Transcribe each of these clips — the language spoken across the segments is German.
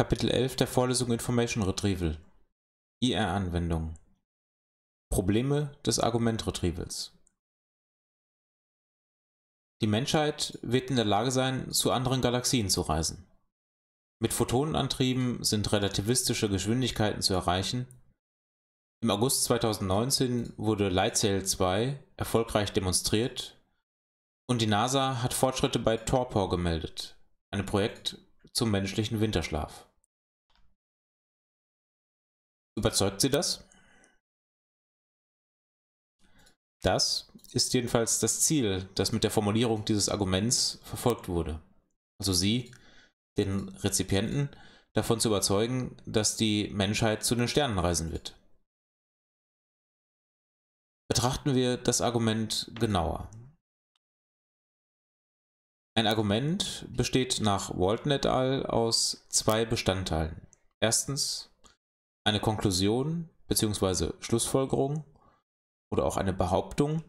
Kapitel 11 der Vorlesung Information Retrieval IR-Anwendung Probleme des Argument-Retrievals Die Menschheit wird in der Lage sein, zu anderen Galaxien zu reisen. Mit Photonenantrieben sind relativistische Geschwindigkeiten zu erreichen. Im August 2019 wurde Lightsail 2 erfolgreich demonstriert und die NASA hat Fortschritte bei Torpor gemeldet, einem Projekt zum menschlichen Winterschlaf. Überzeugt Sie das? Das ist jedenfalls das Ziel, das mit der Formulierung dieses Arguments verfolgt wurde. Also Sie, den Rezipienten, davon zu überzeugen, dass die Menschheit zu den Sternen reisen wird. Betrachten wir das Argument genauer. Ein Argument besteht nach Walton et al. aus zwei Bestandteilen. Erstens eine Konklusion bzw. Schlussfolgerung oder auch eine Behauptung,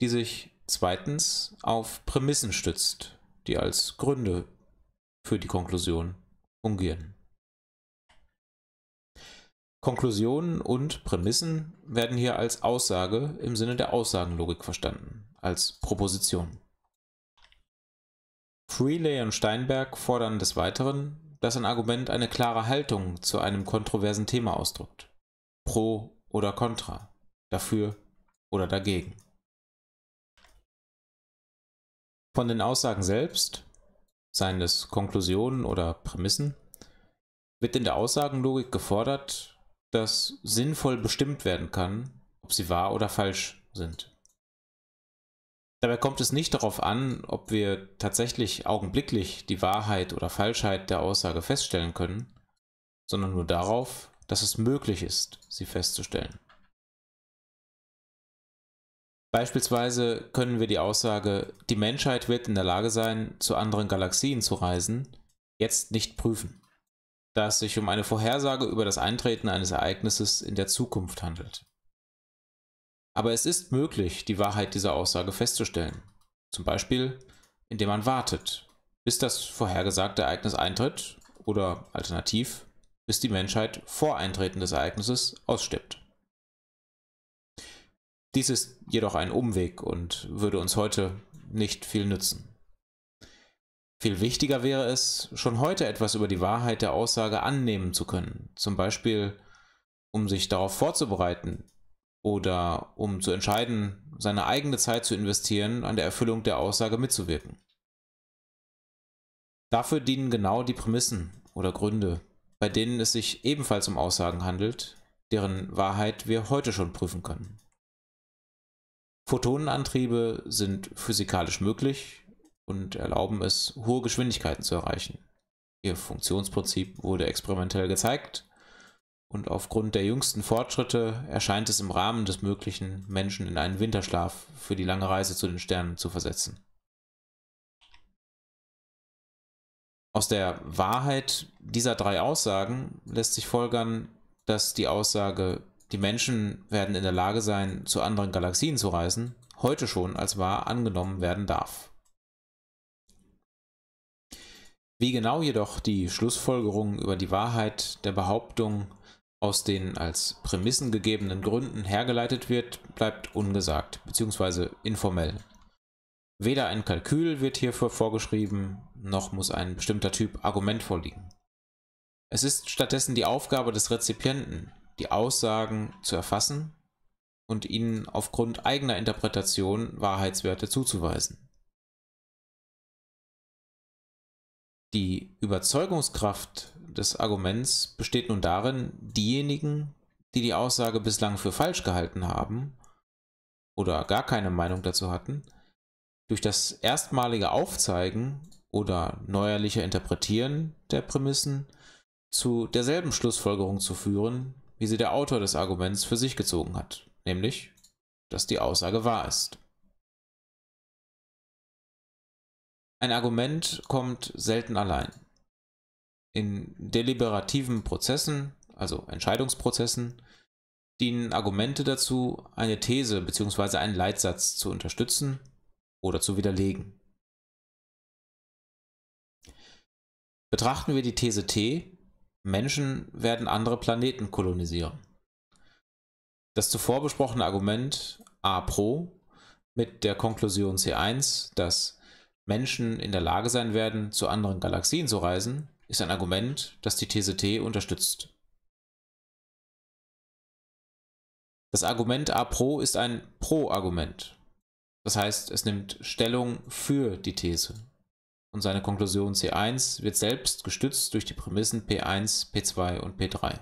die sich zweitens auf Prämissen stützt, die als Gründe für die Konklusion fungieren. Konklusionen und Prämissen werden hier als Aussage im Sinne der Aussagenlogik verstanden, als Proposition. Freeley und Steinberg fordern des Weiteren, dass ein Argument eine klare Haltung zu einem kontroversen Thema ausdrückt. Pro oder contra, dafür oder dagegen. Von den Aussagen selbst, seien es Konklusionen oder Prämissen, wird in der Aussagenlogik gefordert, dass sinnvoll bestimmt werden kann, ob sie wahr oder falsch sind. Dabei kommt es nicht darauf an, ob wir tatsächlich augenblicklich die Wahrheit oder Falschheit der Aussage feststellen können, sondern nur darauf, dass es möglich ist, sie festzustellen. Beispielsweise können wir die Aussage, die Menschheit wird in der Lage sein, zu anderen Galaxien zu reisen, jetzt nicht prüfen, da es sich um eine Vorhersage über das Eintreten eines Ereignisses in der Zukunft handelt. Aber es ist möglich, die Wahrheit dieser Aussage festzustellen. Zum Beispiel, indem man wartet, bis das vorhergesagte Ereignis eintritt oder alternativ, bis die Menschheit vor Eintreten des Ereignisses ausstirbt. Dies ist jedoch ein Umweg und würde uns heute nicht viel nützen. Viel wichtiger wäre es, schon heute etwas über die Wahrheit der Aussage annehmen zu können, zum Beispiel um sich darauf vorzubereiten, oder um zu entscheiden, seine eigene Zeit zu investieren, an der Erfüllung der Aussage mitzuwirken. Dafür dienen genau die Prämissen oder Gründe, bei denen es sich ebenfalls um Aussagen handelt, deren Wahrheit wir heute schon prüfen können. Photonenantriebe sind physikalisch möglich und erlauben es, hohe Geschwindigkeiten zu erreichen. Ihr Funktionsprinzip wurde experimentell gezeigt und aufgrund der jüngsten Fortschritte erscheint es im Rahmen des Möglichen, Menschen in einen Winterschlaf für die lange Reise zu den Sternen zu versetzen. Aus der Wahrheit dieser drei Aussagen lässt sich folgern, dass die Aussage, die Menschen werden in der Lage sein, zu anderen Galaxien zu reisen, heute schon als wahr angenommen werden darf. Wie genau jedoch die Schlussfolgerungen über die Wahrheit der Behauptung aus den als Prämissen gegebenen Gründen hergeleitet wird, bleibt ungesagt bzw. informell. Weder ein Kalkül wird hierfür vorgeschrieben, noch muss ein bestimmter Typ Argument vorliegen. Es ist stattdessen die Aufgabe des Rezipienten, die Aussagen zu erfassen und ihnen aufgrund eigener Interpretation Wahrheitswerte zuzuweisen. Die Überzeugungskraft des Arguments besteht nun darin, diejenigen, die die Aussage bislang für falsch gehalten haben oder gar keine Meinung dazu hatten, durch das erstmalige Aufzeigen oder neuerliche Interpretieren der Prämissen zu derselben Schlussfolgerung zu führen, wie sie der Autor des Arguments für sich gezogen hat, nämlich, dass die Aussage wahr ist. Ein Argument kommt selten allein in deliberativen Prozessen, also Entscheidungsprozessen, dienen Argumente dazu, eine These bzw. einen Leitsatz zu unterstützen oder zu widerlegen. Betrachten wir die These T, Menschen werden andere Planeten kolonisieren. Das zuvor besprochene Argument A pro mit der Konklusion C1, dass Menschen in der Lage sein werden, zu anderen Galaxien zu reisen, ist ein Argument, das die These T unterstützt. Das Argument A pro ist ein Pro-Argument. Das heißt, es nimmt Stellung für die These. Und seine Konklusion C1 wird selbst gestützt durch die Prämissen P1, P2 und P3.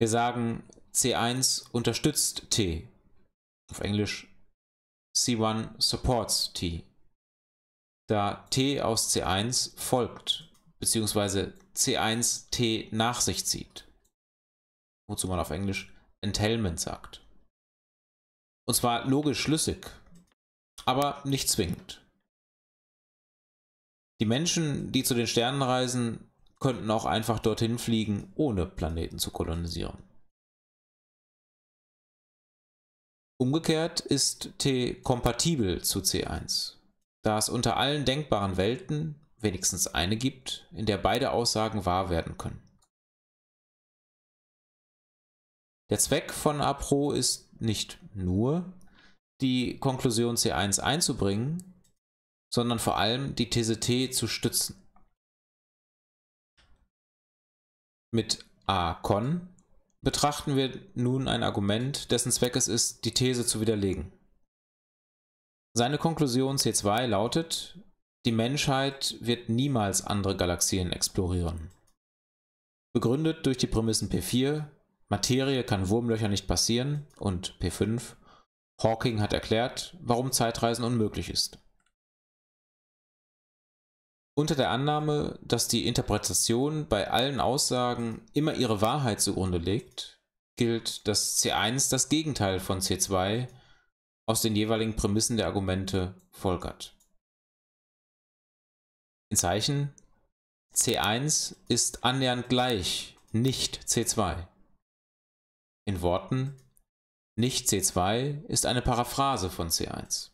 Wir sagen, C1 unterstützt T. Auf Englisch C1 supports T da T aus C1 folgt, beziehungsweise C1 T nach sich zieht. Wozu man auf Englisch Entailment sagt. Und zwar logisch schlüssig, aber nicht zwingend. Die Menschen, die zu den Sternen reisen, könnten auch einfach dorthin fliegen, ohne Planeten zu kolonisieren. Umgekehrt ist T kompatibel zu C1 da es unter allen denkbaren Welten wenigstens eine gibt, in der beide Aussagen wahr werden können. Der Zweck von APRO ist nicht nur, die Konklusion C1 einzubringen, sondern vor allem die These T zu stützen. Mit A-Con betrachten wir nun ein Argument, dessen Zweck es ist, die These zu widerlegen. Seine Konklusion C2 lautet, die Menschheit wird niemals andere Galaxien explorieren. Begründet durch die Prämissen P4, Materie kann Wurmlöcher nicht passieren und P5, Hawking hat erklärt, warum Zeitreisen unmöglich ist. Unter der Annahme, dass die Interpretation bei allen Aussagen immer ihre Wahrheit zugrunde legt, gilt, dass C1 das Gegenteil von C2 aus den jeweiligen Prämissen der Argumente folgert. In Zeichen C1 ist annähernd gleich nicht C2. In Worten nicht C2 ist eine Paraphrase von C1.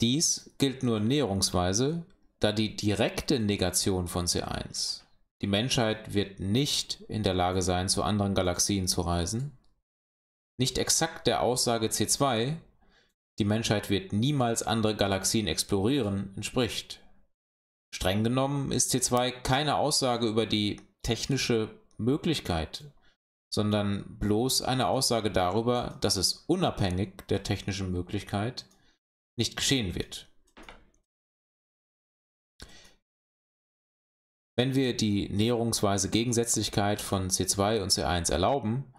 Dies gilt nur näherungsweise, da die direkte Negation von C1, die Menschheit wird nicht in der Lage sein, zu anderen Galaxien zu reisen, nicht exakt der Aussage C2 die Menschheit wird niemals andere Galaxien explorieren, entspricht. Streng genommen ist C2 keine Aussage über die technische Möglichkeit, sondern bloß eine Aussage darüber, dass es unabhängig der technischen Möglichkeit nicht geschehen wird. Wenn wir die Näherungsweise Gegensätzlichkeit von C2 und C1 erlauben,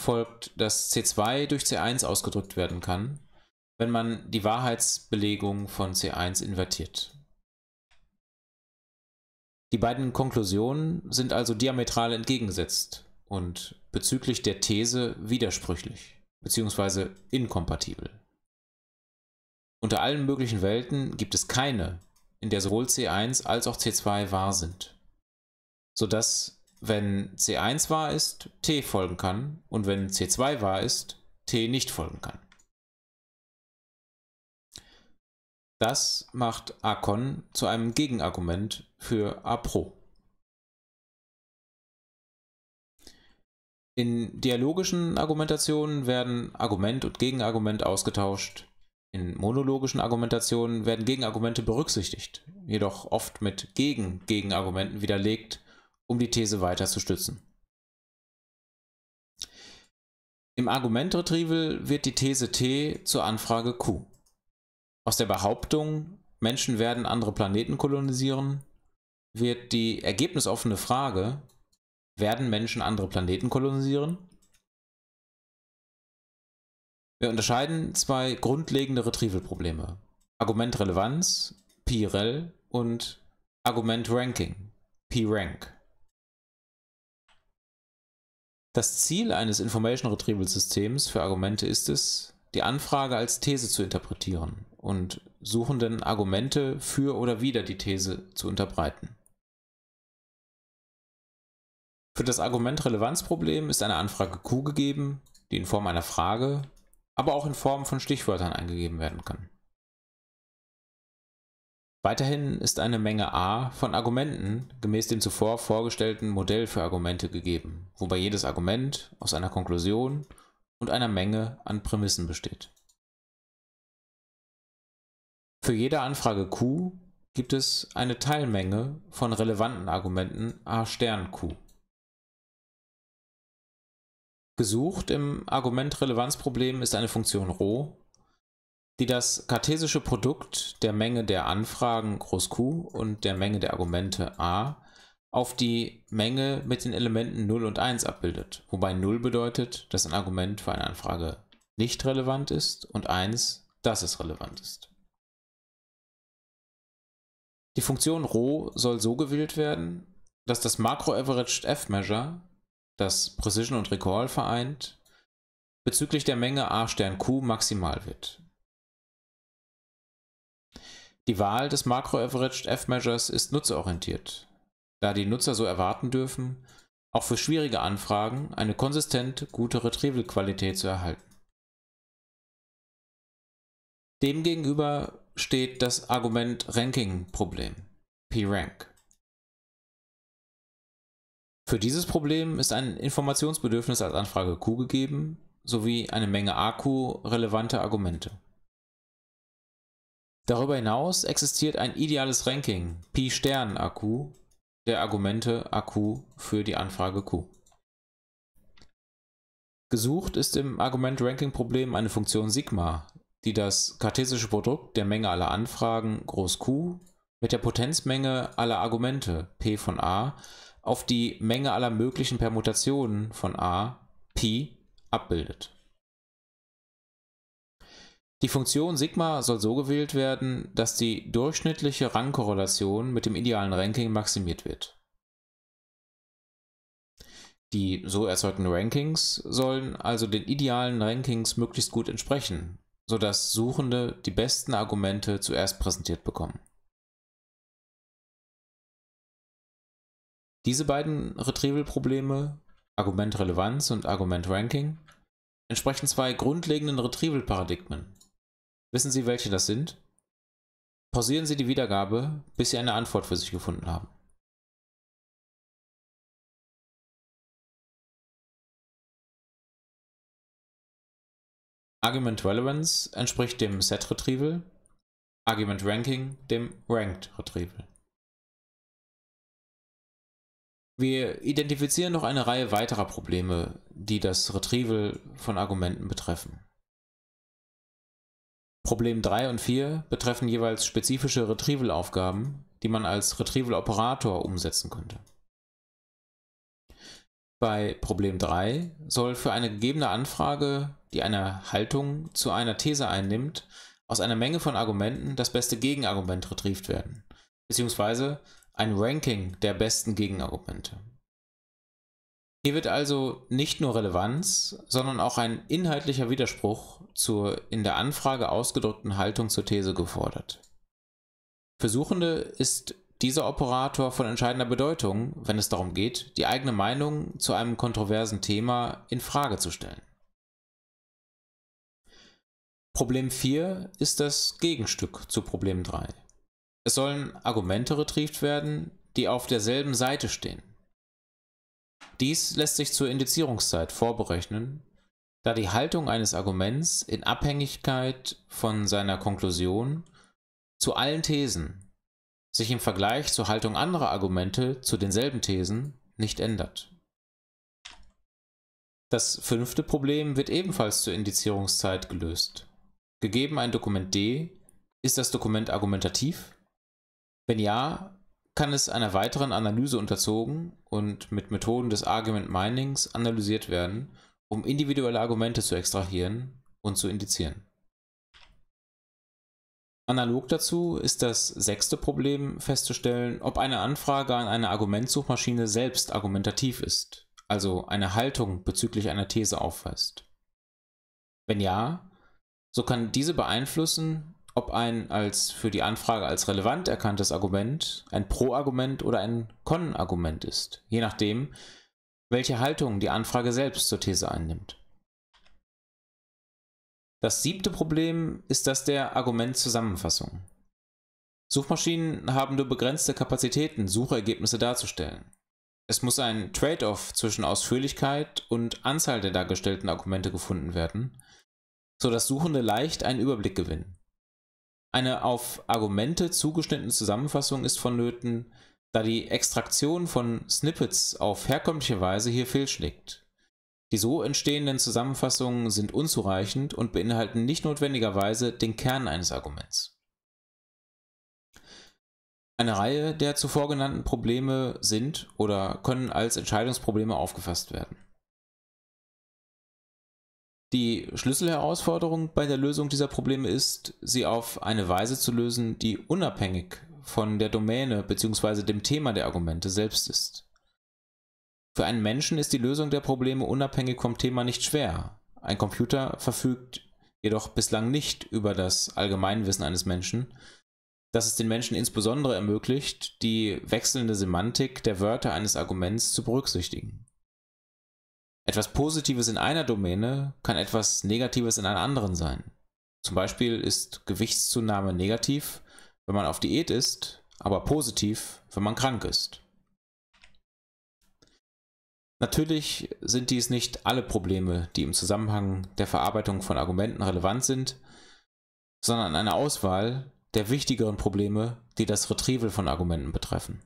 folgt, dass C2 durch C1 ausgedrückt werden kann, wenn man die Wahrheitsbelegung von C1 invertiert. Die beiden Konklusionen sind also diametral entgegengesetzt und bezüglich der These widersprüchlich bzw. inkompatibel. Unter allen möglichen Welten gibt es keine, in der sowohl C1 als auch C2 wahr sind, sodass wenn C1 wahr ist, T folgen kann und wenn C2 wahr ist, T nicht folgen kann. Das macht Akon zu einem Gegenargument für Apro. In dialogischen Argumentationen werden Argument und Gegenargument ausgetauscht. In monologischen Argumentationen werden Gegenargumente berücksichtigt, jedoch oft mit Gegen-Gegenargumenten widerlegt um die These weiter zu stützen. Im Argument-Retrieval wird die These T zur Anfrage Q. Aus der Behauptung, Menschen werden andere Planeten kolonisieren, wird die ergebnisoffene Frage, werden Menschen andere Planeten kolonisieren? Wir unterscheiden zwei grundlegende Retrieval-Probleme. Argumentrelevanz, P-Rel und Argument-Ranking, P-Rank. Das Ziel eines Information Retrieval Systems für Argumente ist es, die Anfrage als These zu interpretieren und Suchenden Argumente für oder wider die These zu unterbreiten. Für das Argument-Relevanzproblem ist eine Anfrage Q gegeben, die in Form einer Frage, aber auch in Form von Stichwörtern eingegeben werden kann. Weiterhin ist eine Menge A von Argumenten gemäß dem zuvor vorgestellten Modell für Argumente gegeben, wobei jedes Argument aus einer Konklusion und einer Menge an Prämissen besteht. Für jede Anfrage Q gibt es eine Teilmenge von relevanten Argumenten A Stern Q. Gesucht im Argumentrelevanzproblem ist eine Funktion ρ, die das kartesische Produkt der Menge der Anfragen Q und der Menge der Argumente A auf die Menge mit den Elementen 0 und 1 abbildet, wobei 0 bedeutet, dass ein Argument für eine Anfrage nicht relevant ist und 1, dass es relevant ist. Die Funktion roh soll so gewählt werden, dass das Macro-Averaged F-Measure, das Precision und Recall vereint, bezüglich der Menge A Stern Q maximal wird. Die Wahl des Macro-Averaged F-Measures ist nutzerorientiert, da die Nutzer so erwarten dürfen, auch für schwierige Anfragen eine konsistent gute Retrieval-Qualität zu erhalten. Demgegenüber steht das Argument Ranking-Problem, pRank. Für dieses Problem ist ein Informationsbedürfnis als Anfrage Q gegeben, sowie eine Menge AQ relevante Argumente. Darüber hinaus existiert ein ideales Ranking Pi-Stern-Akku der Argumente Akku für die Anfrage Q. Gesucht ist im Argument-Ranking-Problem eine Funktion Sigma, die das kartesische Produkt der Menge aller Anfragen groß Q mit der Potenzmenge aller Argumente P von A auf die Menge aller möglichen Permutationen von A Pi abbildet. Die Funktion Sigma soll so gewählt werden, dass die durchschnittliche Rangkorrelation mit dem idealen Ranking maximiert wird. Die so erzeugten Rankings sollen also den idealen Rankings möglichst gut entsprechen, sodass Suchende die besten Argumente zuerst präsentiert bekommen. Diese beiden Retrieval-Probleme, Argumentrelevanz und Argumentranking, entsprechen zwei grundlegenden Retrieval-Paradigmen, Wissen Sie, welche das sind? Pausieren Sie die Wiedergabe, bis Sie eine Antwort für sich gefunden haben. Argument Relevance entspricht dem Set Retrieval, Argument Ranking dem Ranked Retrieval. Wir identifizieren noch eine Reihe weiterer Probleme, die das Retrieval von Argumenten betreffen. Problem 3 und 4 betreffen jeweils spezifische Retrieval-Aufgaben, die man als Retrieval-Operator umsetzen könnte. Bei Problem 3 soll für eine gegebene Anfrage, die eine Haltung zu einer These einnimmt, aus einer Menge von Argumenten das beste Gegenargument retrieved werden, beziehungsweise ein Ranking der besten Gegenargumente. Hier wird also nicht nur Relevanz, sondern auch ein inhaltlicher Widerspruch zur in der Anfrage ausgedrückten Haltung zur These gefordert. Für Suchende ist dieser Operator von entscheidender Bedeutung, wenn es darum geht, die eigene Meinung zu einem kontroversen Thema in Frage zu stellen. Problem 4 ist das Gegenstück zu Problem 3. Es sollen Argumente retrieved werden, die auf derselben Seite stehen. Dies lässt sich zur Indizierungszeit vorberechnen, da die Haltung eines Arguments in Abhängigkeit von seiner Konklusion zu allen Thesen sich im Vergleich zur Haltung anderer Argumente zu denselben Thesen nicht ändert. Das fünfte Problem wird ebenfalls zur Indizierungszeit gelöst. Gegeben ein Dokument D, ist das Dokument argumentativ? Wenn ja, kann es einer weiteren Analyse unterzogen und mit Methoden des Argument Minings analysiert werden, um individuelle Argumente zu extrahieren und zu indizieren. Analog dazu ist das sechste Problem festzustellen, ob eine Anfrage an eine Argumentsuchmaschine selbst argumentativ ist, also eine Haltung bezüglich einer These aufweist. Wenn ja, so kann diese beeinflussen, ob ein als für die Anfrage als relevant erkanntes Argument ein Pro-Argument oder ein Con-Argument ist, je nachdem, welche Haltung die Anfrage selbst zur These einnimmt. Das siebte Problem ist das der Argumentzusammenfassung. Suchmaschinen haben nur begrenzte Kapazitäten, Suchergebnisse darzustellen. Es muss ein Trade-off zwischen Ausführlichkeit und Anzahl der dargestellten Argumente gefunden werden, sodass Suchende leicht einen Überblick gewinnen. Eine auf Argumente zugeschnittene Zusammenfassung ist vonnöten, da die Extraktion von Snippets auf herkömmliche Weise hier fehlschlägt. Die so entstehenden Zusammenfassungen sind unzureichend und beinhalten nicht notwendigerweise den Kern eines Arguments. Eine Reihe der zuvor genannten Probleme sind oder können als Entscheidungsprobleme aufgefasst werden. Die Schlüsselherausforderung bei der Lösung dieser Probleme ist, sie auf eine Weise zu lösen, die unabhängig von der Domäne bzw. dem Thema der Argumente selbst ist. Für einen Menschen ist die Lösung der Probleme unabhängig vom Thema nicht schwer. Ein Computer verfügt jedoch bislang nicht über das Allgemeinwissen eines Menschen, das es den Menschen insbesondere ermöglicht, die wechselnde Semantik der Wörter eines Arguments zu berücksichtigen. Etwas Positives in einer Domäne kann etwas Negatives in einer anderen sein. Zum Beispiel ist Gewichtszunahme negativ, wenn man auf Diät ist, aber positiv, wenn man krank ist. Natürlich sind dies nicht alle Probleme, die im Zusammenhang der Verarbeitung von Argumenten relevant sind, sondern eine Auswahl der wichtigeren Probleme, die das Retrieval von Argumenten betreffen.